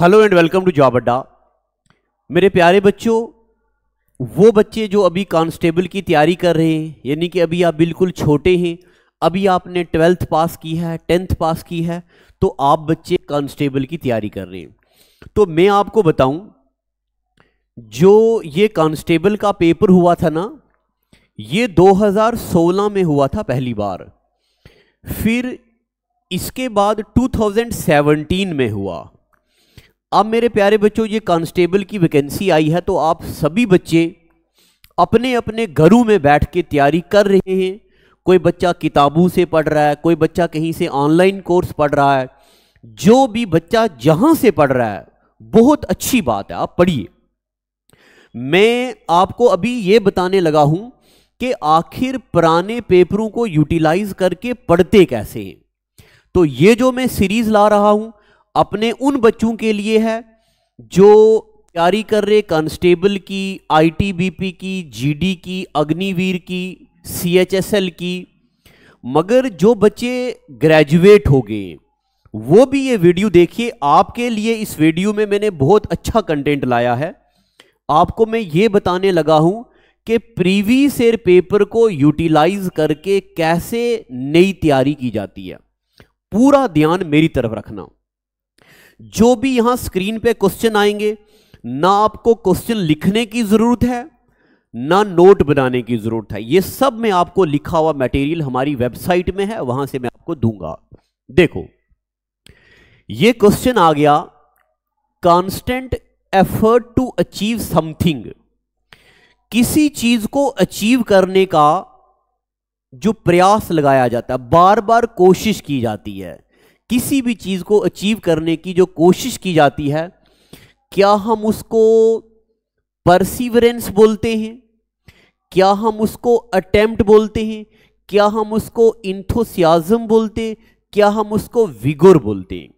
Hello and welcome to Job Adda मेरे प्यारे बच्चों वो बच्चे जो अभी कांस्टेबल की तैयारी कर रहे हैं यानी कि अभी आप बिल्कुल छोटे हैं अभी आपने ट्वेल्थ पास की है टेंथ पास की है तो आप बच्चे कांस्टेबल की तैयारी कर रहे हैं तो मैं आपको बताऊं जो ये कांस्टेबल का पेपर हुआ था ना ये 2016 में हुआ था पहली बार फिर इसके बाद 2017 में हुआ अब मेरे प्यारे बच्चों ये कांस्टेबल की वैकेंसी आई है तो आप सभी बच्चे अपने अपने घरों में बैठ के तैयारी कर रहे हैं कोई बच्चा किताबों से पढ़ रहा है कोई बच्चा कहीं से ऑनलाइन कोर्स पढ़ रहा है जो भी बच्चा जहां से पढ़ रहा है बहुत अच्छी बात है आप पढ़िए मैं आपको अभी ये बताने लगा हूं कि आखिर पुराने पेपरों को यूटिलाइज करके पढ़ते कैसे हैं तो ये जो मैं सीरीज ला रहा हूं अपने उन बच्चों के लिए है जो तैयारी कर रहे कांस्टेबल की आईटीबीपी की जीडी की अग्निवीर की सीएचएसएल की मगर जो बच्चे ग्रेजुएट हो गए वो भी ये वीडियो देखिए आपके लिए इस वीडियो में मैंने बहुत अच्छा कंटेंट लाया है आपको मैं ये बताने लगा हूँ कि प्रीवियस ईयर पेपर को यूटिलाइज करके कैसे नई तैयारी की जाती है पूरा ध्यान मेरी तरफ रखना जो भी यहां स्क्रीन पे क्वेश्चन आएंगे ना आपको क्वेश्चन लिखने की जरूरत है ना नोट बनाने की जरूरत है ये सब में आपको लिखा हुआ मटेरियल हमारी वेबसाइट में है वहां से मैं आपको दूंगा देखो ये क्वेश्चन आ गया constant effort to achieve something किसी चीज को अचीव करने का जो प्रयास लगाया जाता है बार बार कोशिश की जाती है किसी भी चीज़ को अचीव करने की जो कोशिश की जाती है क्या हम उसको परसिवरेंस बोलते हैं क्या हम उसको अटेम्प्ट बोलते हैं क्या हम उसको इंथोसियाजम बोलते हैं क्या हम उसको विगुर बोलते हैं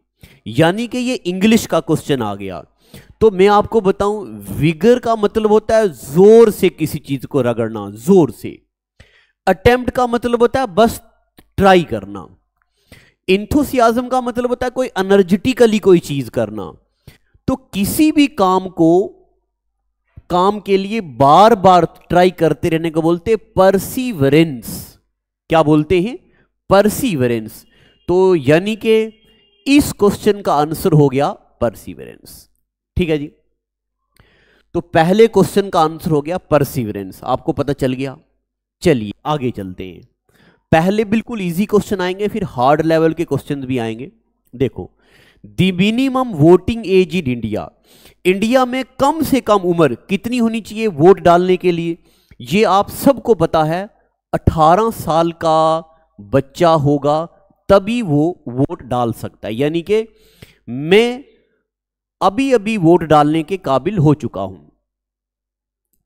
यानी कि ये इंग्लिश का क्वेश्चन आ गया तो मैं आपको बताऊं विगर का मतलब होता है जोर से किसी चीज को रगड़ना जोर से अटेम्प्ट का मतलब होता है बस ट्राई करना इंथोसियाज्म का मतलब होता है कोई एनर्जेटिकली कोई चीज करना तो किसी भी काम को काम के लिए बार बार ट्राई करते रहने को बोलते परसीवरेंस क्या बोलते हैं परसीवरेंस तो यानी कि इस क्वेश्चन का आंसर हो गया परसीवरेंस ठीक है जी तो पहले क्वेश्चन का आंसर हो गया परसीवरेंस आपको पता चल गया चलिए आगे चलते हैं पहले बिल्कुल इजी क्वेश्चन आएंगे फिर हार्ड लेवल के क्वेश्चन भी आएंगे देखो the minimum voting age in India India में कम से कम उम्र कितनी होनी चाहिए वोट डालने के लिए ये आप सबको पता है 18 साल का बच्चा होगा तभी वो वोट डाल सकता है यानी कि मैं अभी अभी वोट डालने के काबिल हो चुका हूं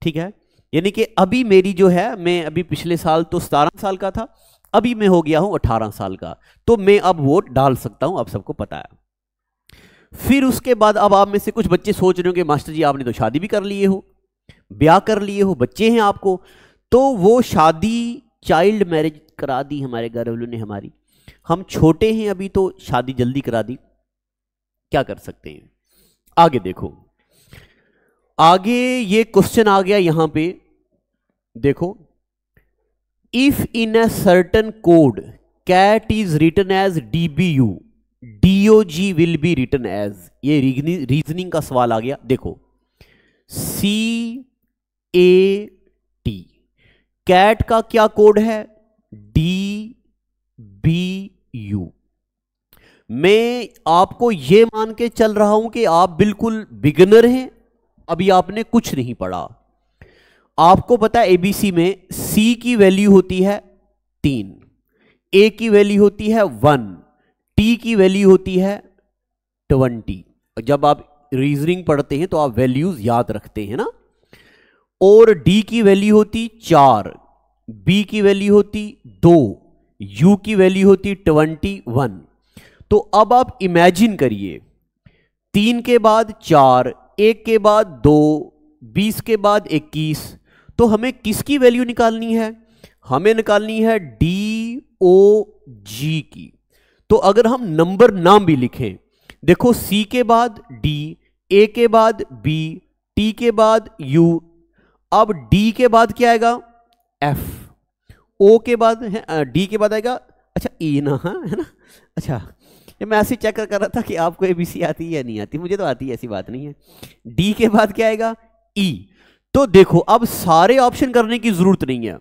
ठीक है यानी कि अभी मेरी जो है मैं अभी पिछले साल तो सतारह साल का था अभी मैं हो गया हूं अठारह साल का तो मैं अब वोट डाल सकता हूं आप सबको पता है फिर उसके बाद अब आप में से कुछ बच्चे सोच रहे होंगे मास्टर जी आपने तो शादी भी कर लिए हो ब्याह कर लिए हो बच्चे हैं आपको तो वो शादी चाइल्ड मैरिज करा दी हमारे घर वालों ने हमारी हम छोटे हैं अभी तो शादी जल्दी करा दी क्या कर सकते हैं आगे देखो आगे ये क्वेश्चन आ गया यहां पे देखो if in a certain code cat is written as DBU DOG will be written as ये रीजनिंग का सवाल आ गया देखो सी ए टी कैट का क्या कोड है डी बी यू मैं आपको यह मान के चल रहा हूं कि आप बिल्कुल बिगनर हैं अभी आपने कुछ नहीं पढ़ा आपको पता है एबीसी में सी की वैल्यू होती है तीन ए की वैल्यू होती है वन टी की वैल्यू होती है ट्वेंटी जब आप रीजनिंग पढ़ते हैं तो आप वैल्यूज याद रखते हैं ना और डी की वैल्यू होती चार बी की वैल्यू होती दो यू की वैल्यू होती ट्वेंटी वन तो अब आप इमेजिन करिए तीन के बाद चार एक के बाद दो बीस के बाद इक्कीस तो हमें किसकी वैल्यू निकालनी है हमें निकालनी है डी ओ जी की तो अगर हम नंबर नाम भी लिखें देखो सी के बाद डी ए के बाद बी टी के बाद यू अब डी के बाद क्या आएगा एफ ओ के बाद डी के बाद आएगा अच्छा ई e ना है ना अच्छा ये मैं ऐसे चेक कर रहा था कि आपको एबीसी आती है या नहीं आती मुझे तो आती है ऐसी बात नहीं है डी के बाद क्या आएगा ई e। तो देखो अब सारे ऑप्शन करने की जरूरत नहीं है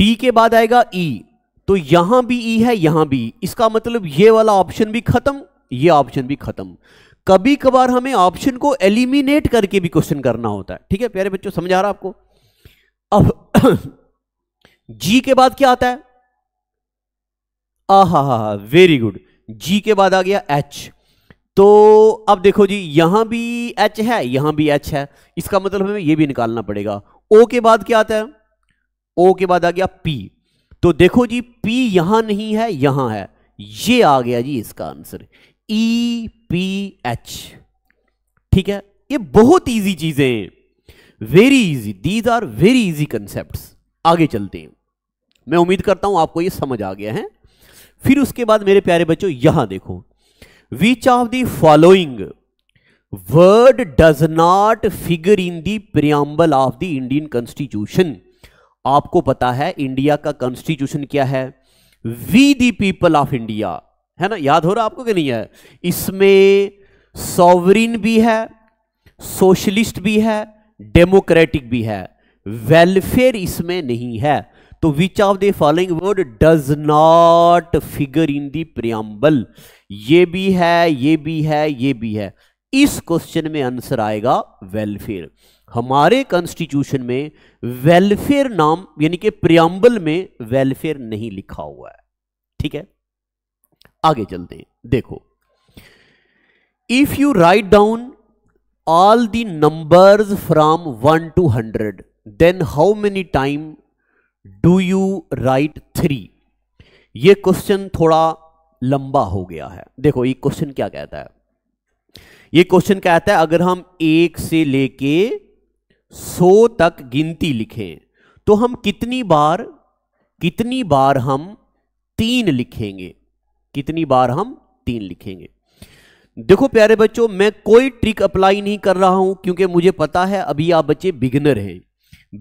डी के बाद आएगा ई e। तो यहां भी ई e है यहां भी इसका मतलब ये वाला ऑप्शन भी खत्म ये ऑप्शन भी खत्म कभी कभार हमें ऑप्शन को एलिमिनेट करके भी क्वेश्चन करना होता है ठीक है प्यारे बच्चों समझ आ रहा आपको अब जी के बाद क्या आता है आ हा हा हा वेरी गुड जी के बाद आ गया एच तो अब देखो जी यहां भी एच है यहां भी एच है इसका मतलब हमें यह भी निकालना पड़ेगा ओ के बाद क्या आता है ओ के बाद आ गया पी तो देखो जी पी यहां नहीं है यहां है ये आ गया जी इसका आंसर ई पी एच ठीक है ये बहुत इजी चीजें हैं very easy these are very easy concept आगे चलते हैं मैं उम्मीद करता हूं आपको ये समझ आ गया है फिर उसके बाद मेरे प्यारे बच्चों यहां देखो which of the following word does not figure in the preamble of the Indian constitution आपको पता है इंडिया का कॉन्स्टिट्यूशन क्या है we the people of India है ना याद हो रहा आपको कि नहीं है इसमें सॉवरिन भी है सोशलिस्ट भी है डेमोक्रेटिक भी है वेलफेयर इसमें नहीं है तो which of the following word does not figure in the preamble ये भी है ये भी है ये भी है इस क्वेश्चन में आंसर आएगा वेलफेयर हमारे कॉन्स्टिट्यूशन में वेलफेयर नाम यानी कि प्रियम्बल में वेलफेयर नहीं लिखा हुआ है ठीक है आगे चलते हैं देखो if you write down all the numbers from one to hundred then how many time do you write three ये क्वेश्चन थोड़ा लंबा हो गया है देखो ये क्वेश्चन क्या कहता है ये क्वेश्चन कहता है अगर हम एक से लेके सो तक गिनती लिखें तो हम कितनी बार कितनी बार हम तीन लिखेंगे कितनी बार हम तीन लिखेंगे देखो प्यारे बच्चों मैं कोई ट्रिक अप्लाई नहीं कर रहा हूं क्योंकि मुझे पता है अभी आप बच्चे बिगनर हैं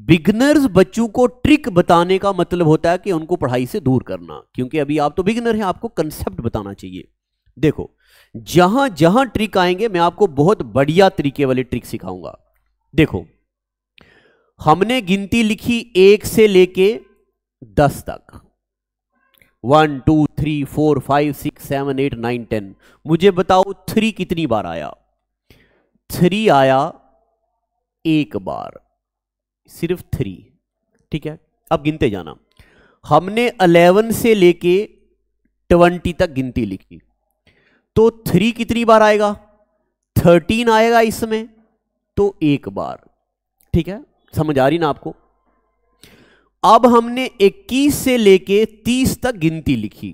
बिगनर्स बच्चों को ट्रिक बताने का मतलब होता है कि उनको पढ़ाई से दूर करना क्योंकि अभी आप तो बिगनर हैं आपको कंसेप्ट बताना चाहिए देखो जहां जहां ट्रिक आएंगे मैं आपको बहुत बढ़िया तरीके वाले ट्रिक सिखाऊंगा देखो हमने गिनती लिखी एक से लेके दस तक one two three four five six seven eight nine ten मुझे बताओ थ्री कितनी बार आया थ्री आया एक बार सिर्फ थ्री ठीक है अब गिनते जाना हमने अलेवन से लेके ट्वेंटी तक गिनती लिखी तो थ्री कितनी बार आएगा थर्टीन आएगा इसमें तो एक बार ठीक है समझ आ रही ना आपको अब हमने इक्कीस से लेके तीस तक गिनती लिखी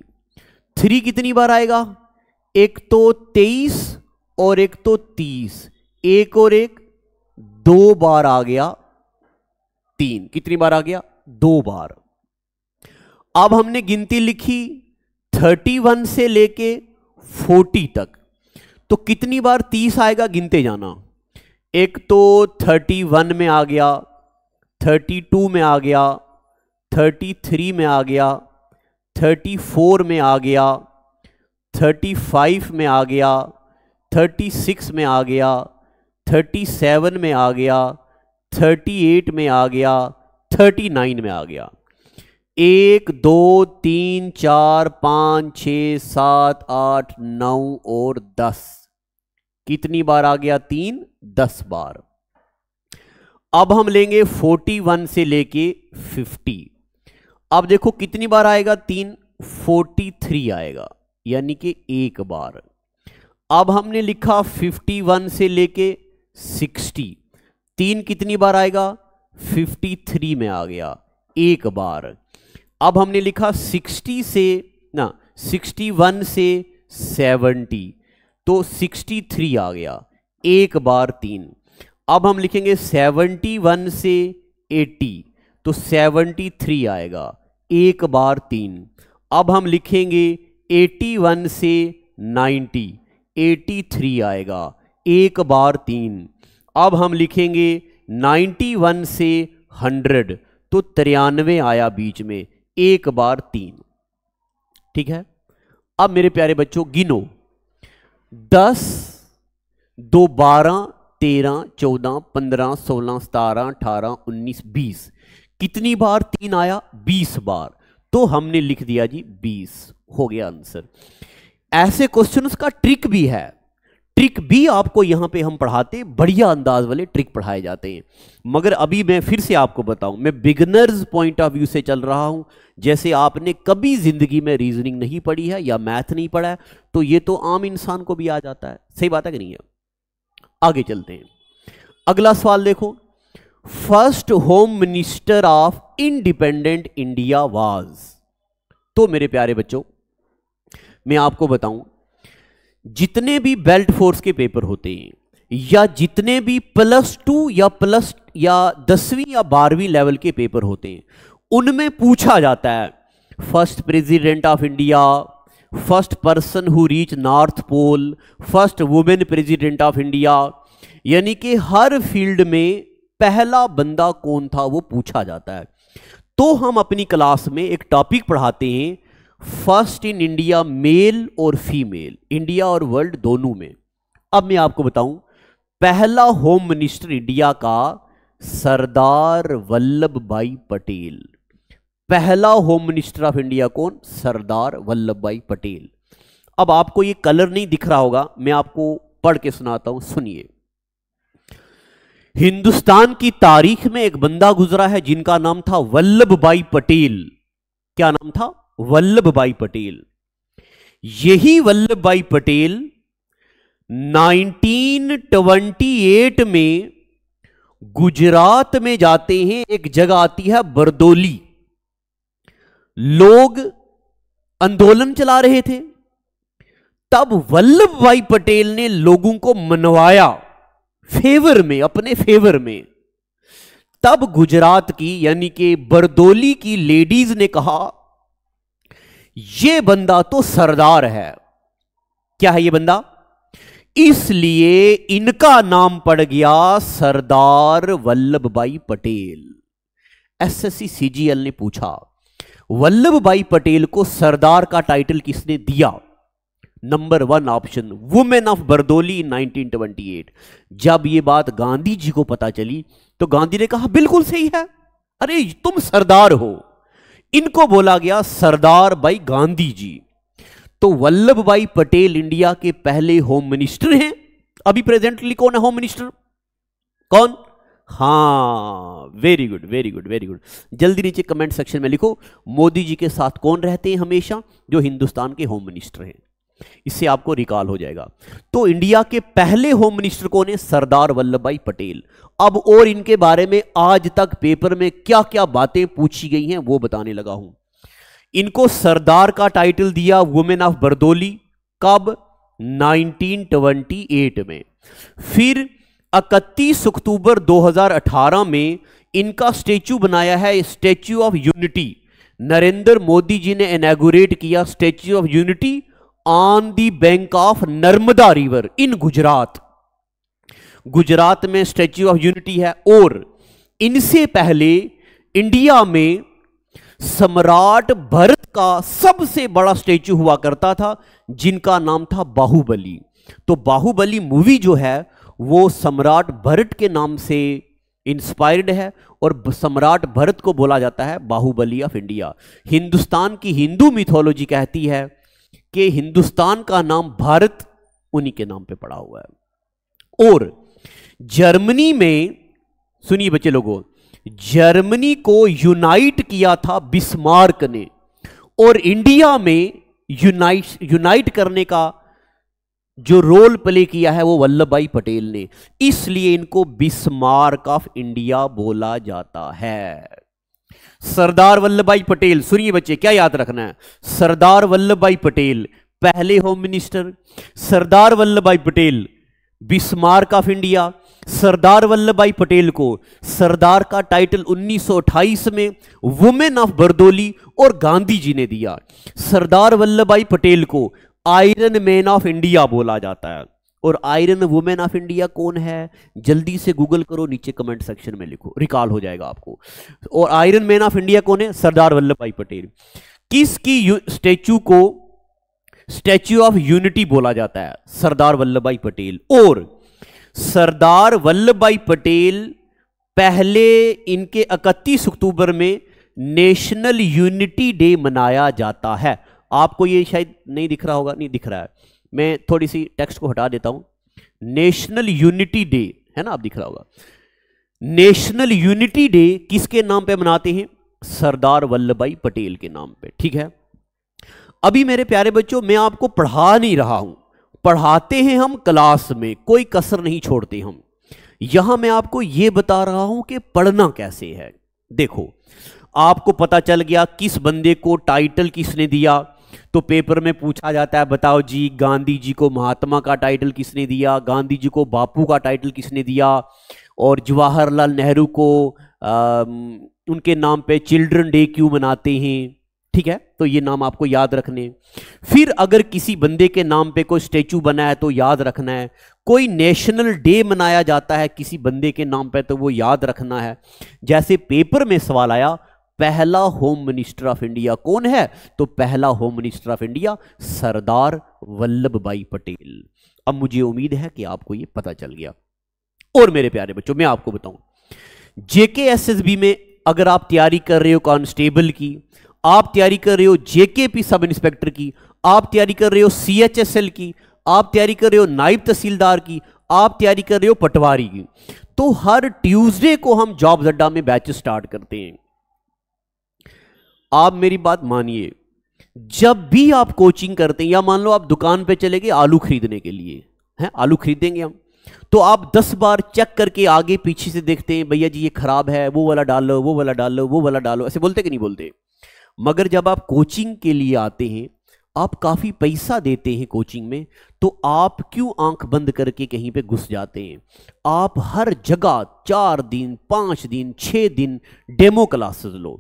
थ्री कितनी बार आएगा एक तो तेईस और एक तो तीस एक और एक दो बार आ गया तीन कितनी बार आ गया दो बार अब हमने गिनती लिखी थर्टी वन से लेके फोर्टी तक तो कितनी बार तीस आएगा गिनते जाना एक तो थर्टी वन में आ गया थर्टी टू में आ गया थर्टी थ्री में आ गया थर्टी फोर में आ गया थर्टी फाइव में आ गया थर्टी सिक्स में आ गया थर्टी सेवन में आ गया 38 में आ गया 39 में आ गया एक दो तीन चार पाँच छ सात आठ नौ और दस कितनी बार आ गया तीन दस बार अब हम लेंगे फोर्टी वन से लेके फिफ्टी अब देखो कितनी बार आएगा तीन फोर्टी थ्री आएगा यानी कि एक बार अब हमने लिखा फिफ्टी वन से लेके सिक्सटी तीन कितनी बार आएगा 53 में आ गया एक बार अब हमने लिखा 60 से ना 61 से 70 तो 63 आ गया एक बार तीन अब हम लिखेंगे 71 से 80 तो 73 आएगा एक बार तीन अब हम लिखेंगे 81 से 90 83 आएगा एक बार तीन अब हम लिखेंगे 91 से 100 तो तिरानवे आया बीच में एक बार तीन ठीक है अब मेरे प्यारे बच्चों गिनो दस दो बारह तेरह चौदह पंद्रह सोलह सतारह अठारह उन्नीस बीस कितनी बार तीन आया बीस बार तो हमने लिख दिया जी बीस हो गया आंसर ऐसे क्वेश्चन का ट्रिक भी है ट्रिक भी आपको यहां पे हम पढ़ाते बढ़िया अंदाज वाले ट्रिक पढ़ाए जाते हैं मगर अभी मैं फिर से आपको बताऊं मैं बिगनर्स पॉइंट ऑफ व्यू से चल रहा हूं जैसे आपने कभी ज़िंदगी में रीजनिंग नहीं पढ़ी है या मैथ नहीं पढ़ा है तो ये तो आम इंसान को भी आ जाता है सही बात है कि नहीं है आगे चलते हैं अगला सवाल देखो first home minister of independent India was तो मेरे प्यारे बच्चों मैं आपको बताऊं जितने भी बेल्ट फोर्स के पेपर होते हैं या जितने भी प्लस टू या प्लस या दसवीं या बारहवीं लेवल के पेपर होते हैं उनमें पूछा जाता है first president of India first person who reach north pole first women president of India यानी कि हर फील्ड में पहला बंदा कौन था वो पूछा जाता है तो हम अपनी क्लास में एक टॉपिक पढ़ाते हैं फर्स्ट इन इंडिया मेल और फीमेल इंडिया और वर्ल्ड दोनों में अब मैं आपको बताऊं पहला होम मिनिस्टर इंडिया का सरदार वल्लभ भाई पटेल पहला होम मिनिस्टर ऑफ इंडिया कौन सरदार वल्लभ भाई पटेल अब आपको ये कलर नहीं दिख रहा होगा मैं आपको पढ़ के सुनाता हूं सुनिए हिंदुस्तान की तारीख में एक बंदा गुजरा है जिनका नाम था वल्लभ भाई पटेल क्या नाम था वल्लभ भाई पटेल यही वल्लभ भाई पटेल 1928 में गुजरात में जाते हैं एक जगह आती है बरदोली लोग आंदोलन चला रहे थे तब वल्लभ भाई पटेल ने लोगों को मनवाया फेवर में अपने फेवर में तब गुजरात की यानी कि बरदोली की लेडीज ने कहा ये बंदा तो सरदार है क्या है ये बंदा इसलिए इनका नाम पड़ गया सरदार वल्लभ भाई पटेल एसएससी सीजीएल ने पूछा वल्लभ भाई पटेल को सरदार का टाइटल किसने दिया number one option women of Bardoli 1928 जब ये बात गांधी जी को पता चली तो गांधी ने कहा बिल्कुल सही है अरे तुम सरदार हो इनको बोला गया सरदार भाई गांधी जी तो वल्लभ भाई पटेल इंडिया के पहले होम मिनिस्टर हैं अभी प्रेजेंटली कौन है होम मिनिस्टर कौन हाँ very good very good very good जल्दी नीचे कमेंट सेक्शन में लिखो मोदी जी के साथ कौन रहते हैं हमेशा जो हिंदुस्तान के होम मिनिस्टर हैं इससे आपको रिकॉल हो जाएगा तो इंडिया के पहले होम मिनिस्टर कौन है सरदार वल्लभ भाई पटेल अब और इनके बारे में आज तक पेपर में क्या क्या बातें पूछी गई हैं वो बताने लगा हूं इनको सरदार का टाइटल दिया वुमेन ऑफ बरदोली कब 1928 में फिर 31 अक्टूबर 2018 में इनका स्टेच्यू बनाया है statue of unity Narendra Modi ji ने इनागुरेट किया statue of unity on the bank of Narmada river in Gujarat Gujarat में स्टैच्यू ऑफ यूनिटी है और इनसे पहले इंडिया में सम्राट भरत का सबसे बड़ा स्टेच्यू हुआ करता था जिनका नाम था बाहुबली तो बाहुबली मूवी जो है वो सम्राट भरत के नाम से इंस्पायर्ड है और सम्राट भरत को बोला जाता है बाहुबली ऑफ इंडिया हिंदुस्तान की हिंदू मिथोलॉजी कहती है कि हिंदुस्तान का नाम भारत उन्हीं के नाम पे पड़ा हुआ है और जर्मनी में सुनिए बच्चे लोगों जर्मनी को यूनाइट किया था बिस्मार्क ने और इंडिया में यूनाइट यूनाइट करने का जो रोल प्ले किया है वो वल्लभ भाई पटेल ने इसलिए इनको बिस्मार्क ऑफ इंडिया बोला जाता है सरदार वल्लभ भाई पटेल सुनिए बच्चे क्या याद रखना है सरदार वल्लभ भाई पटेल पहले home minister Sardar Vallabh Bhai Patel Bismarck of India Sardar Vallabh Bhai Patel को सरदार का टाइटल 1928 में वुमेन ऑफ बरदोली और गांधी जी ने दिया सरदार वल्लभ भाई पटेल को आयरन मैन ऑफ इंडिया बोला जाता है और आयरन वुमेन ऑफ इंडिया कौन है जल्दी से गूगल करो नीचे कमेंट सेक्शन में लिखो रिकॉल हो जाएगा आपको और आयरन मैन ऑफ इंडिया कौन है सरदार वल्लभ भाई पटेल किसकी स्टैचू को स्टैच्यू ऑफ यूनिटी बोला जाता है सरदार वल्लभ भाई पटेल और सरदार वल्लभ भाई पटेल पहले इनके 31 अक्टूबर में नेशनल यूनिटी डे मनाया जाता है आपको ये शायद नहीं दिख रहा होगा नहीं दिख रहा है मैं थोड़ी सी टेक्स्ट को हटा देता हूं नेशनल यूनिटी डे है ना आप दिख रहा होगा नेशनल यूनिटी डे किसके नाम पे मनाते हैं सरदार वल्लभ भाई पटेल के नाम पे ठीक है अभी मेरे प्यारे बच्चों मैं आपको पढ़ा नहीं रहा हूं पढ़ाते हैं हम क्लास में कोई कसर नहीं छोड़ते हम यहां मैं आपको यह बता रहा हूं कि पढ़ना कैसे है देखो आपको पता चल गया किस बंदे को टाइटल किसने दिया तो पेपर में पूछा जाता है बताओ जी गांधी जी को महात्मा का टाइटल किसने दिया गांधी जी को बापू का टाइटल किसने दिया और जवाहरलाल नेहरू को आ, उनके नाम पे चिल्ड्रन डे क्यों मनाते हैं ठीक है तो ये नाम आपको याद रखने फिर अगर किसी बंदे के नाम पे कोई स्टेचू बना है तो याद रखना है कोई नेशनल डे मनाया जाता है किसी बंदे के नाम पे तो वो याद रखना है जैसे पेपर में सवाल आया पहला होम मिनिस्टर ऑफ इंडिया कौन है तो पहला home minister of India Sardar Vallabh Bhai Patel अब मुझे उम्मीद है कि आपको यह पता चल गया और मेरे प्यारे बच्चों मैं आपको बताऊं जेके में अगर आप तैयारी कर रहे हो कांस्टेबल की आप तैयारी कर रहे हो जेके पी सब इंस्पेक्टर की आप तैयारी कर रहे हो सीएचएसएल की आप तैयारी कर रहे हो नायब तहसीलदार की आप तैयारी कर रहे हो पटवारी की तो हर ट्यूसडे को हम जॉब जड्डा में बैच स्टार्ट करते हैं आप मेरी बात मानिए जब भी आप कोचिंग करते हैं या मान लो आप दुकान पे चले गए आलू खरीदने के लिए हैं आलू खरीदेंगे हम तो आप दस बार चेक करके आगे पीछे से देखते हैं भैया जी ये खराब है वो वाला डालो वो वाला डालो वो वाला डालो ऐसे बोलते कि नहीं बोलते मगर जब आप कोचिंग के लिए आते हैं आप काफ़ी पैसा देते हैं कोचिंग में तो आप क्यों आंख बंद करके कहीं पे घुस जाते हैं आप हर जगह चार दिन पाँच दिन छः दिन डेमो क्लासेस लो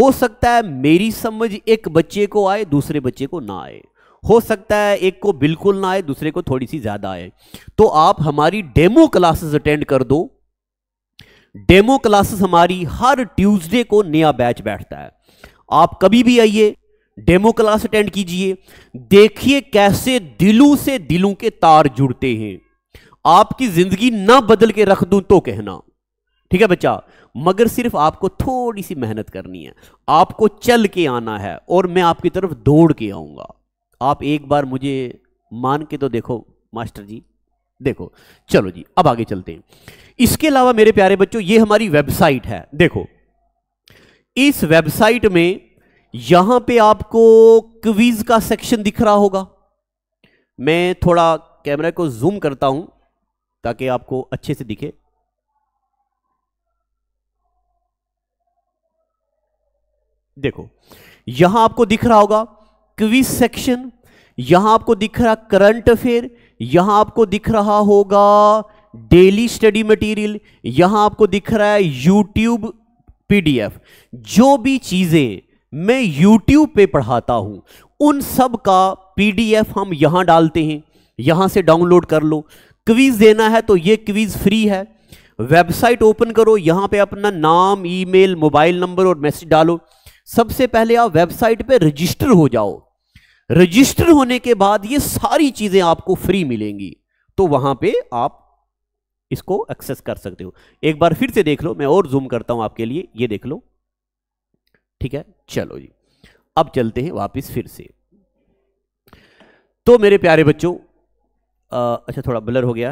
हो सकता है मेरी समझ एक बच्चे को आए दूसरे बच्चे को ना आए हो सकता है एक को बिल्कुल ना आए दूसरे को थोड़ी सी ज़्यादा आए तो आप हमारी डेमो क्लासेस अटेंड कर दो डेमो क्लासेस हमारी हर ट्यूसडे को नया बैच बैठता है आप कभी भी आइए डेमो क्लास अटेंड कीजिए देखिए कैसे दिलों से दिलों के तार जुड़ते हैं आपकी जिंदगी ना बदल के रख दूं तो कहना ठीक है बच्चा मगर सिर्फ आपको थोड़ी सी मेहनत करनी है आपको चल के आना है और मैं आपकी तरफ दौड़ के आऊंगा आप एक बार मुझे मान के तो देखो मास्टर जी देखो चलो जी अब आगे चलते हैं इसके अलावा मेरे प्यारे बच्चों ये हमारी वेबसाइट है देखो इस वेबसाइट में यहां पे आपको क्विज का सेक्शन दिख रहा होगा मैं थोड़ा कैमरा को जूम करता हूं ताकि आपको अच्छे से दिखे देखो यहां आपको दिख रहा होगा क्विज सेक्शन यहां आपको दिख रहा करंट अफेयर यहां आपको दिख रहा होगा डेली स्टडी मटेरियल यहां आपको दिख रहा है यूट्यूब पीडीएफ जो भी चीजें मैं YouTube पे पढ़ाता हूँ उन सब का पीडीएफ हम यहाँ डालते हैं यहाँ से डाउनलोड कर लो क्वीज देना है तो ये क्वीज फ्री है वेबसाइट ओपन करो यहाँ पे अपना नाम ईमेल मोबाइल नंबर और मैसेज डालो सबसे पहले आप वेबसाइट पे रजिस्टर हो जाओ रजिस्टर होने के बाद ये सारी चीज़ें आपको फ्री मिलेंगी तो वहाँ पे आप इसको एक्सेस कर सकते हो एक बार फिर से देख लो मैं और जूम करता हूँ आपके लिए ये देख लो ठीक है चलो जी अब चलते हैं वापस फिर से तो मेरे प्यारे बच्चों अच्छा थोड़ा ब्लर हो गया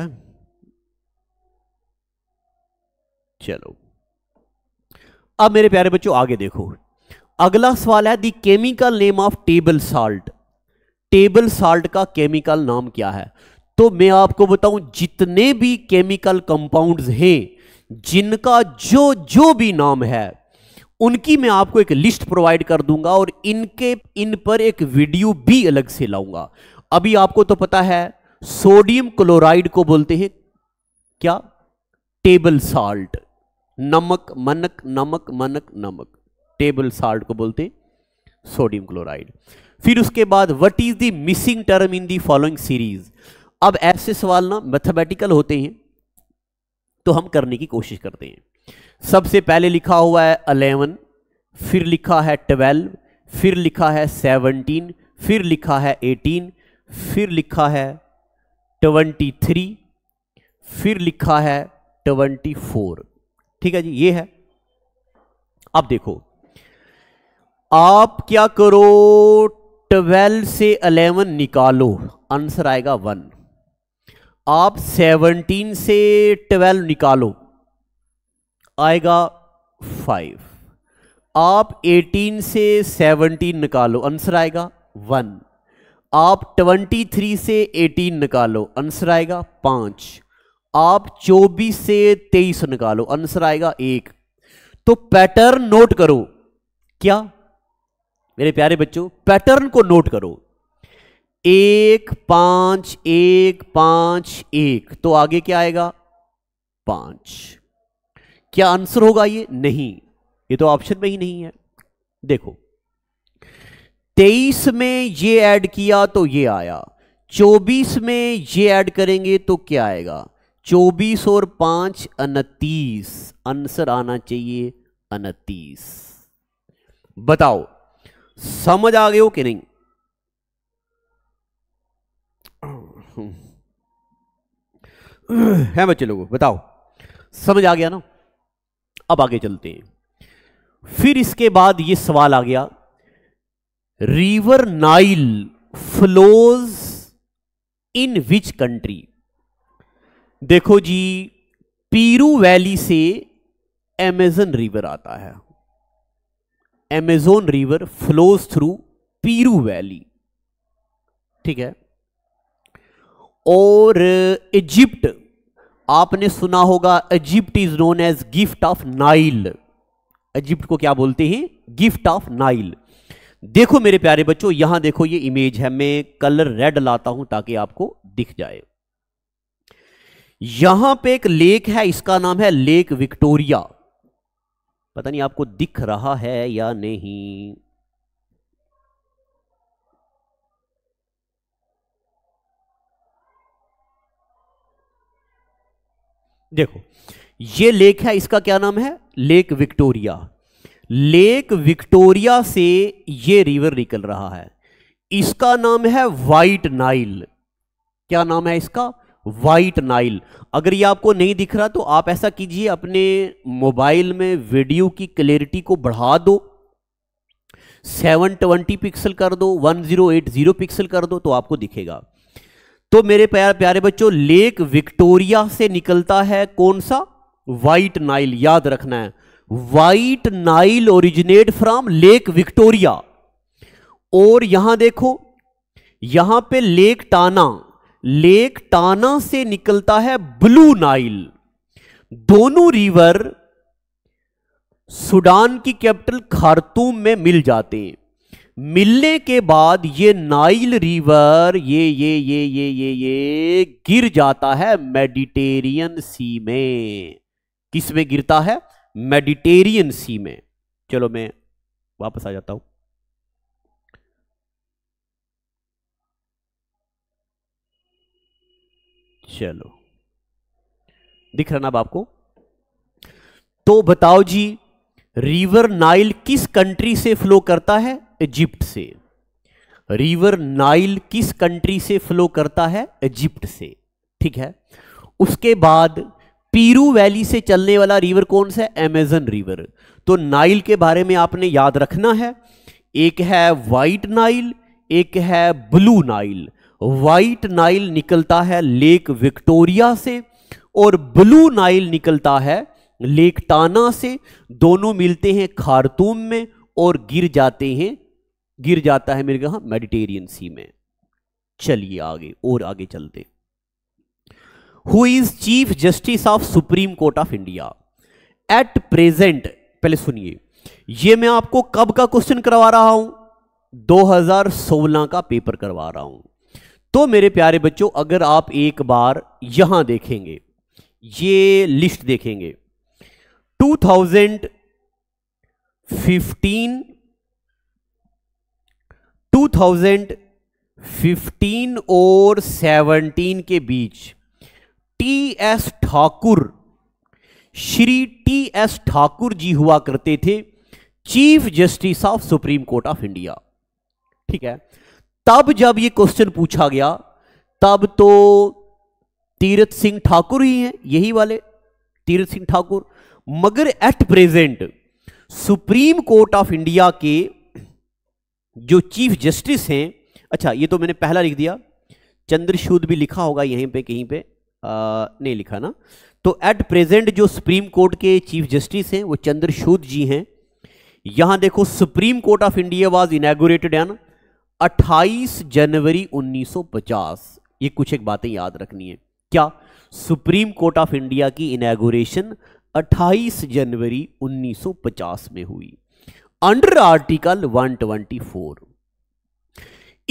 चलो अब मेरे प्यारे बच्चों आगे देखो अगला सवाल है the chemical name of table salt table salt का केमिकल नाम क्या है तो मैं आपको बताऊं जितने भी केमिकल कंपाउंड्स हैं जिनका जो जो भी नाम है उनकी मैं आपको एक लिस्ट प्रोवाइड कर दूंगा और इनके इन पर एक वीडियो भी अलग से लाऊंगा अभी आपको तो पता है सोडियम क्लोराइड को बोलते हैं क्या टेबल साल्ट नमक मनक नमक मनक नमक टेबल साल्ट को बोलते हैं सोडियम क्लोराइड फिर उसके बाद what is the missing term in the following series अब ऐसे सवाल ना मैथमेटिकल होते हैं तो हम करने की कोशिश करते हैं सबसे पहले लिखा हुआ है अलेवन फिर लिखा है ट्वेल्व फिर लिखा है सेवनटीन फिर लिखा है एटीन फिर लिखा है ट्वेंटी थ्री फिर लिखा है ट्वेंटी फोर ठीक है जी ये है अब देखो आप क्या करो ट्वेल्व से अलेवन निकालो आंसर आएगा वन आप 17 से 12 निकालो आएगा 5 आप 18 से 17 निकालो आंसर आएगा 1 आप 23 से 18 निकालो आंसर आएगा 5 आप 24 से 23 निकालो आंसर आएगा 1 तो पैटर्न नोट करो क्या मेरे प्यारे बच्चों पैटर्न को नोट करो एक पांच एक पांच एक तो आगे क्या आएगा पांच क्या आंसर होगा ये नहीं ये तो ऑप्शन में ही नहीं है देखो तेईस में ये ऐड किया तो ये आया चौबीस में ये ऐड करेंगे तो क्या आएगा चौबीस और पांच उनतीस आंसर आना चाहिए उनतीस बताओ समझ आ गए हो कि नहीं है बच्चे लोगों बताओ समझ आ गया ना अब आगे चलते हैं फिर इसके बाद ये सवाल आ गया river Nile flows in which country देखो जी पीरू वैली से एमेजन रिवर आता है Amazon river flows through Peru valley ठीक है और इजिप्ट आपने सुना होगा Egypt is known as gift of Nile Egypt को क्या बोलते हैं गिफ्ट ऑफ नाइल देखो मेरे प्यारे बच्चों यहां देखो ये इमेज है मैं कलर रेड लाता हूं ताकि आपको दिख जाए यहां पे एक लेक है इसका नाम है लेक विक्टोरिया पता नहीं आपको दिख रहा है या नहीं देखो ये लेक है इसका क्या नाम है लेक विक्टोरिया लेक विक्टोरिया से ये रिवर निकल रहा है इसका नाम है वाइट नाइल क्या नाम है इसका वाइट नाइल अगर ये आपको नहीं दिख रहा तो आप ऐसा कीजिए अपने मोबाइल में वीडियो की क्लियरिटी को बढ़ा दो 720 पिक्सल कर दो 1080 पिक्सल कर दो तो आपको दिखेगा तो मेरे प्यार प्यारे बच्चों लेक विक्टोरिया से निकलता है कौन सा वाइट नाइल याद रखना है white Nile originate from lake Victoria और यहां देखो यहां पे लेक टाना लेक टाना से निकलता है ब्लू नाइल दोनों रिवर सुडान की कैपिटल खारतूम में मिल जाते हैं मिलने के बाद ये नाइल रिवर ये ये ये ये ये ये गिर जाता है मेडिटेरियन सी में किस में गिरता है मेडिटेरियन सी में चलो मैं वापस आ जाता हूं चलो दिख रहा ना आपको तो बताओ जी रिवर नाइल किस कंट्री से फ्लो करता है इजिप्ट से रिवर नाइल किस कंट्री से फ्लो करता है इजिप्ट से ठीक है उसके बाद पीरू वैली से चलने वाला रिवर कौन सा है एमेजन रिवर तो नाइल के बारे में आपने याद रखना है एक है वाइट नाइल एक है ब्लू नाइल वाइट नाइल निकलता है लेक विक्टोरिया से और ब्लू नाइल निकलता है लेक टाना से दोनों मिलते हैं खारतूम में और गिर जाते हैं गिर जाता है मेरे कहा मेडिटेरियन सी में चलिए आगे और आगे चलते who is chief justice of supreme court of India at present पहले सुनिए ये मैं आपको कब का क्वेश्चन करवा रहा हूं 2016 का पेपर करवा रहा हूं तो मेरे प्यारे बच्चों अगर आप एक बार यहां देखेंगे ये लिस्ट देखेंगे 2015 2015 और 17 के बीच T S Thakur Shri T S Thakur ji हुआ करते थे chief justice of supreme court of India ठीक है तब जब ये क्वेश्चन पूछा गया तब तो तीरथ सिंह ठाकुर ही हैं यही वाले तीरथ सिंह ठाकुर मगर at present supreme court of India के जो चीफ जस्टिस हैं अच्छा ये तो मैंने पहला लिख दिया चंद्रशूद भी लिखा होगा यहीं पे कहीं पे आ, नहीं लिखा ना तो एट प्रेजेंट जो सुप्रीम कोर्ट के चीफ जस्टिस हैं वो चंद्रशूद जी हैं यहां देखो supreme court of India was inaugurated on 28 जनवरी 1950 ये कुछ एक बातें याद रखनी है क्या सुप्रीम कोर्ट ऑफ इंडिया की इनागोरेशन 28 जनवरी 1950 में हुई under article 124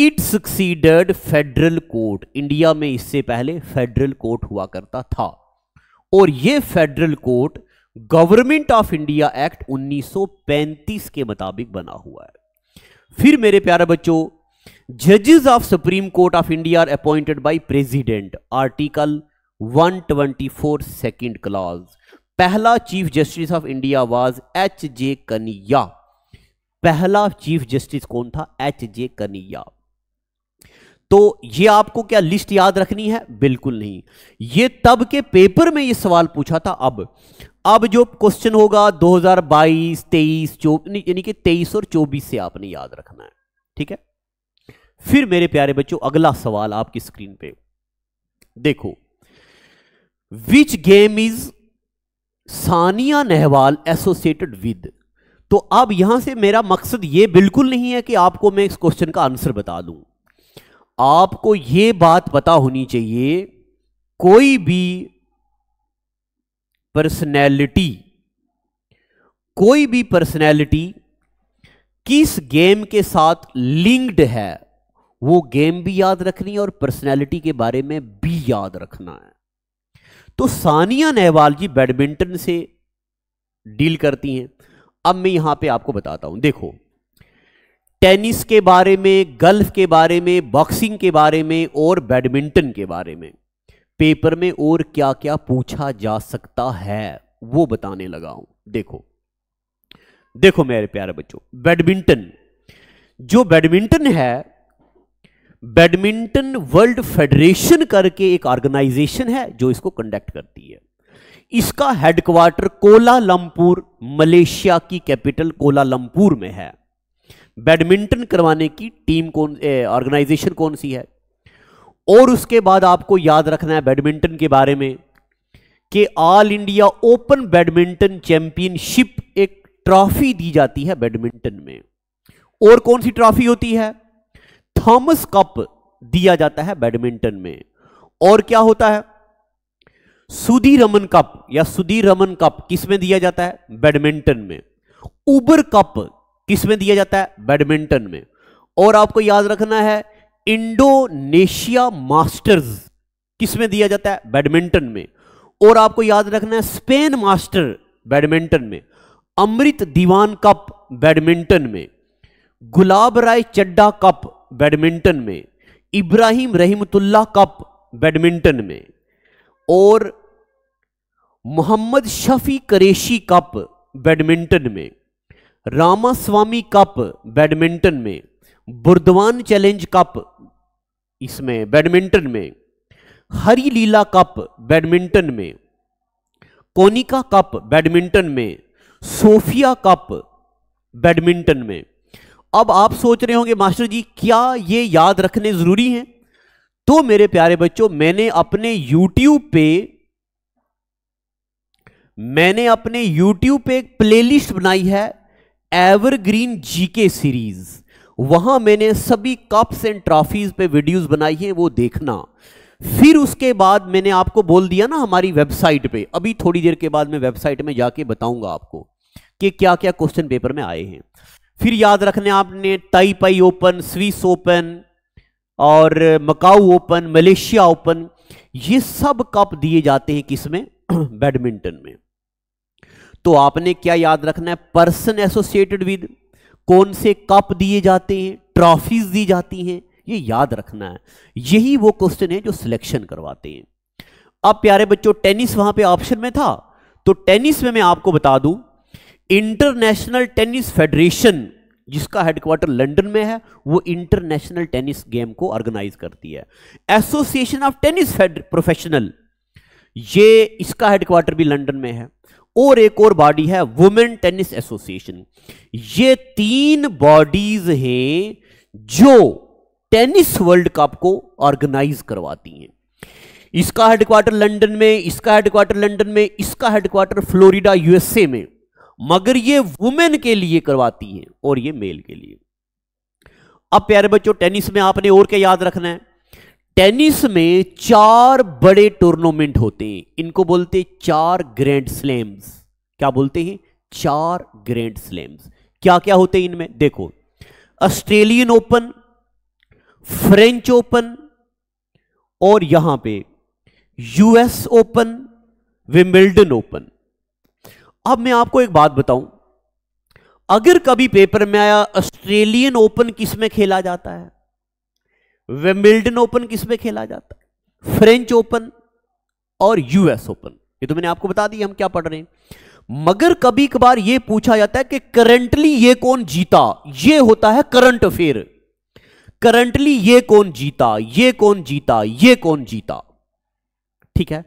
it succeeded federal court India में इससे पहले फेडरल कोर्ट हुआ करता था और यह federal court government of India act 1935 के मुताबिक बना हुआ है फिर मेरे प्यारे बच्चों जजेस of supreme court of India are appointed by president article 124 second clause पहला chief justice of India was H J Kania पहला चीफ जस्टिस कौन था एच जे कन्हैया तो ये आपको क्या लिस्ट याद रखनी है बिल्कुल नहीं ये तब के पेपर में ये सवाल पूछा था अब अब जो क्वेश्चन होगा 2022 23 चौबीस यानी कि 23 और 24 से आपने याद रखना है ठीक है फिर मेरे प्यारे बच्चों अगला सवाल आपकी स्क्रीन पे देखो which game is Sania Nehwal associated with तो अब यहां से मेरा मकसद ये बिल्कुल नहीं है कि आपको मैं इस क्वेश्चन का आंसर बता दूं आपको ये बात पता होनी चाहिए कोई भी पर्सनैलिटी कोई भी पर्सनैलिटी किस गेम के साथ लिंक्ड है वो गेम भी याद रखनी है और पर्सनैलिटी के बारे में भी याद रखना है तो सानिया नेहवाल जी बैडमिंटन से डील करती हैं अब मैं यहां पे आपको बताता हूं देखो टेनिस के बारे में गल्फ के बारे में बॉक्सिंग के बारे में और बैडमिंटन के बारे में पेपर में और क्या क्या पूछा जा सकता है वो बताने लगा हूं देखो देखो मेरे प्यारे बच्चों बैडमिंटन जो बैडमिंटन है बैडमिंटन वर्ल्ड फेडरेशन करके एक ऑर्गेनाइजेशन है जो इसको कंडक्ट करती है इसका हेडक्वार्टर कोलालमपुर मलेशिया की कैपिटल कोलालमपुर में है बैडमिंटन करवाने की टीम कौन ऑर्गेनाइजेशन कौन सी है और उसके बाद आपको याद रखना है बैडमिंटन के बारे में कि all India open badminton championship एक ट्रॉफी दी जाती है बैडमिंटन में और कौन सी ट्रॉफी होती है थॉमस कप दिया जाता है बैडमिंटन में और क्या होता है सुधीर रमन कप या सुधीर रमन कप किसमें दिया जाता है बैडमिंटन में उबर कप किसमें दिया जाता है बैडमिंटन में और आपको याद रखना है इंडोनेशिया मास्टर्स किसमें दिया जाता है बैडमिंटन में और आपको याद रखना है स्पेन मास्टर बैडमिंटन में अमृत दीवान कप बैडमिंटन में गुलाब राय चड्डा कप बैडमिंटन में इब्राहिम रहीमतुल्ला कप बैडमिंटन में और मोहम्मद शफी करेशी कप बैडमिंटन में रामास्वामी कप बैडमिंटन में बुर्दवान चैलेंज कप इसमें बैडमिंटन में हरी लीला कप बैडमिंटन में कोनिका कप बैडमिंटन में सोफिया कप बैडमिंटन में अब आप सोच रहे होंगे मास्टर जी क्या ये याद रखने ज़रूरी हैं तो मेरे प्यारे बच्चों मैंने अपने YouTube पे मैंने अपने YouTube पे एक प्लेलिस्ट बनाई है एवरग्रीन जीके सीरीज वहां मैंने सभी कप्स एंड ट्रॉफीज पे वीडियोस बनाई हैं वो देखना फिर उसके बाद मैंने आपको बोल दिया ना हमारी वेबसाइट पे अभी थोड़ी देर के बाद मैं वेबसाइट में जाके बताऊंगा आपको कि क्या क्या क्वेश्चन पेपर में आए हैं फिर याद रखने आपने पाई ओपन स्विस ओपन और मकाऊ ओपन मलेशिया ओपन ये सब कप दिए जाते हैं किसमें बैडमिंटन में तो आपने क्या याद रखना है पर्सन एसोसिएटेड विद कौन से कप दिए जाते हैं ट्रॉफीज दी जाती हैं ये याद रखना है यही वो क्वेश्चन है जो सिलेक्शन करवाते हैं अब प्यारे बच्चों टेनिस वहां पे ऑप्शन में था तो टेनिस में मैं आपको बता दूं इंटरनेशनल टेनिस फेडरेशन जिसका हेडक्वार्टर लंदन में है वो इंटरनेशनल टेनिस गेम को ऑर्गेनाइज करती है एसोसिएशन ऑफ टेनिस प्रोफेशनल ये इसका हेडक्वार्टर भी लंदन में है और एक और बॉडी है वुमेन टेनिस एसोसिएशन ये तीन बॉडीज हैं जो टेनिस वर्ल्ड कप को ऑर्गेनाइज करवाती हैं इसका हेडक्वार्टर लंदन में इसका हेडक्वार्टर लंदन में इसका हेडक्वार्टर फ्लोरिडा यूएसए में मगर ये वुमेन के लिए करवाती है और ये मेल के लिए अब प्यारे बच्चों टेनिस में आपने और क्या याद रखना है टेनिस में चार बड़े टूर्नामेंट होते हैं इनको बोलते हैं चार ग्रैंड स्लैम्स क्या बोलते हैं चार ग्रैंड स्लैम्स क्या क्या होते हैं इनमें देखो ऑस्ट्रेलियन ओपन फ्रेंच ओपन और यहां पे यूएस ओपन विमिल्डन ओपन अब मैं आपको एक बात बताऊं अगर कभी पेपर में आया ऑस्ट्रेलियन ओपन किसमें खेला जाता है वेम्बिल्डन ओपन किसमें खेला जाता है फ्रेंच ओपन और यूएस ओपन ये तो मैंने आपको बता दी हम क्या पढ़ रहे हैं मगर कभी कभार यह पूछा जाता है कि करंटली ये कौन जीता ये होता है करंट अफेयर करंटली ये कौन जीता ये कौन जीता ये कौन जीता ठीक है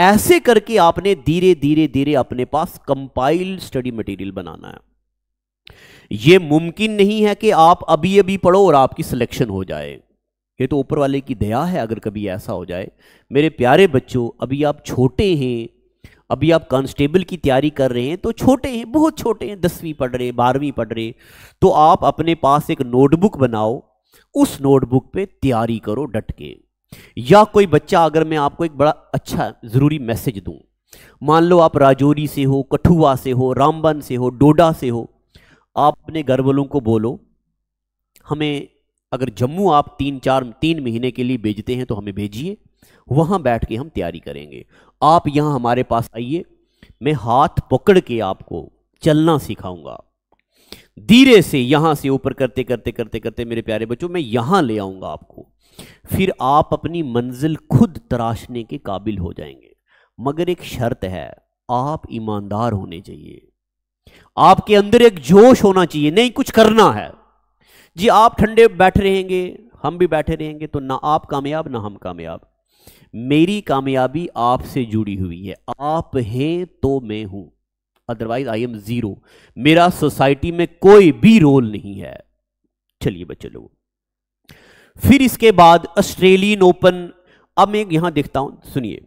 ऐसे करके आपने धीरे धीरे धीरे अपने पास कंपाइल स्टडी मटेरियल बनाना है यह मुमकिन नहीं है कि आप अभी अभी पढ़ो और आपकी सिलेक्शन हो जाए ये तो ऊपर वाले की दया है अगर कभी ऐसा हो जाए मेरे प्यारे बच्चों अभी आप छोटे हैं अभी आप कांस्टेबल की तैयारी कर रहे हैं तो छोटे हैं बहुत छोटे हैं दसवीं पढ़ रहे हैं बारहवीं पढ़ रहे हैं तो आप अपने पास एक नोटबुक बनाओ उस नोटबुक पे तैयारी करो डट के या कोई बच्चा अगर मैं आपको एक बड़ा अच्छा ज़रूरी मैसेज दूं मान लो आप राजौरी से हो कठुआ से हो रामबन से हो डोडा से हो आप अपने घर वालों को बोलो हमें अगर जम्मू आप तीन चार तीन महीने के लिए भेजते हैं तो हमें भेजिए वहां बैठ के हम तैयारी करेंगे आप यहां हमारे पास आइए मैं हाथ पकड़ के आपको चलना सिखाऊंगा धीरे से यहां से ऊपर करते करते करते करते मेरे प्यारे बच्चों मैं यहां ले आऊंगा आपको फिर आप अपनी मंजिल खुद तराशने के काबिल हो जाएंगे मगर एक शर्त है आप ईमानदार होने चाहिए आपके अंदर एक जोश होना चाहिए नहीं कुछ करना है जी आप ठंडे बैठे रहेंगे हम भी बैठे रहेंगे तो ना आप कामयाब ना हम कामयाब मेरी कामयाबी आपसे जुड़ी हुई है आप हैं तो मैं हूं अदरवाइज आई एम जीरो मेरा सोसाइटी में कोई भी रोल नहीं है चलिए बच्चे लोग फिर इसके बाद ऑस्ट्रेलियन ओपन अब मैं यहां देखता हूं सुनिए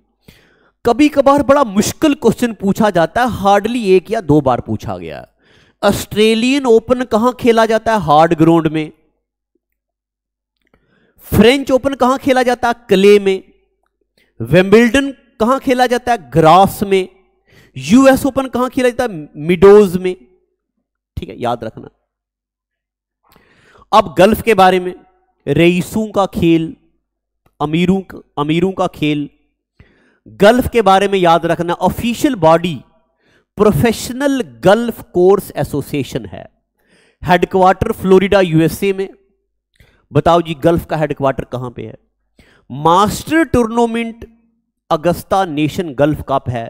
कभी कभार बड़ा मुश्किल क्वेश्चन पूछा जाता है हार्डली एक या दो बार पूछा गया ऑस्ट्रेलियन ओपन कहां खेला जाता है हार्ड ग्राउंड में फ्रेंच ओपन कहां खेला जाता है क्ले में वेम्बिल्डन कहां खेला जाता है ग्रास में यूएस ओपन कहां खेला जाता है मिडोज में ठीक है याद रखना अब गल्फ के बारे में रईसों का खेल अमीरों का अमीरों का खेल गल्फ के बारे में याद रखना official body professional golf course association है हेडक्वार्टर फ्लोरिडा यूएसए में बताओ जी गल्फ का हेडक्वार्टर कहां पे है master tournament Augusta nation golf cup है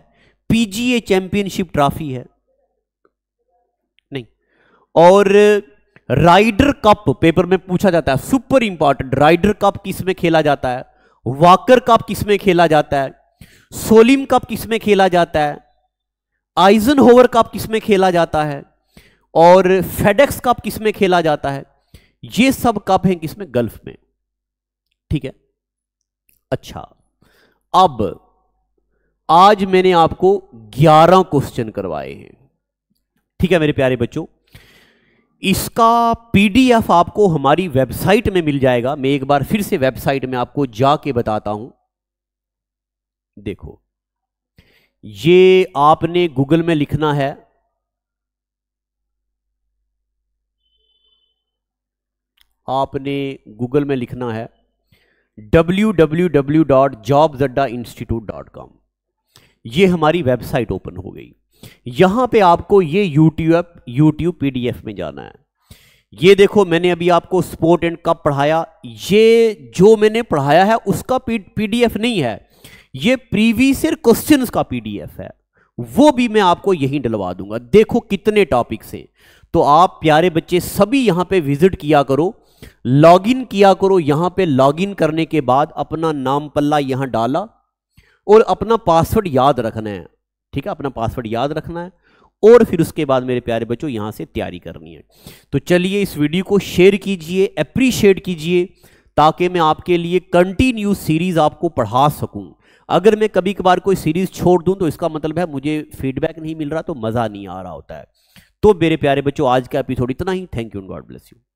पीजीए चैंपियनशिप ट्रॉफी है नहीं और राइडर कप पेपर में पूछा जाता है सुपर इंपॉर्टेंट राइडर कप किस में खेला जाता है वाकर कप किस में खेला जाता है सोलिम कप किस में खेला जाता है आइजन होवर कप किस में खेला जाता है और फेडेक्स कप किस में खेला जाता है ये सब कप हैं किसमें गल्फ में ठीक है अच्छा अब आज मैंने आपको 11 क्वेश्चन करवाए हैं ठीक है मेरे प्यारे बच्चों इसका पीडीएफ आपको हमारी वेबसाइट में मिल जाएगा मैं एक बार फिर से वेबसाइट में आपको जाके बताता हूं देखो ये आपने गूगल में लिखना है आपने गूगल में लिखना है www.jobzaddainstitute.com ये हमारी वेबसाइट ओपन हो गई यहां पे आपको ये यूट्यूब यूट्यूब पीडीएफ में जाना है ये देखो मैंने अभी आपको स्पोर्ट एंड कप पढ़ाया ये जो मैंने पढ़ाया है उसका पीडीएफ नहीं है ये प्रीवियस क्वेश्चन का पीडीएफ है वो भी मैं आपको यहीं डलवा दूंगा देखो कितने टॉपिक्स हैं तो आप प्यारे बच्चे सभी यहां पे विजिट किया करो लॉगिन किया करो यहां पे लॉगिन करने के बाद अपना नाम पल्ला यहां डाला और अपना पासवर्ड याद रखना है ठीक है अपना पासवर्ड याद रखना है और फिर उसके बाद मेरे प्यारे बच्चों यहां से तैयारी करनी है तो चलिए इस वीडियो को शेयर कीजिए अप्रिशिएट कीजिए ताकि मैं आपके लिए कंटिन्यू सीरीज़ आपको पढ़ा सकूं अगर मैं कभी कभार कोई सीरीज़ छोड़ दूं तो इसका मतलब है मुझे फीडबैक नहीं मिल रहा तो मज़ा नहीं आ रहा होता है तो मेरे प्यारे बच्चों आज का एपिसोड इतना ही thank you God bless you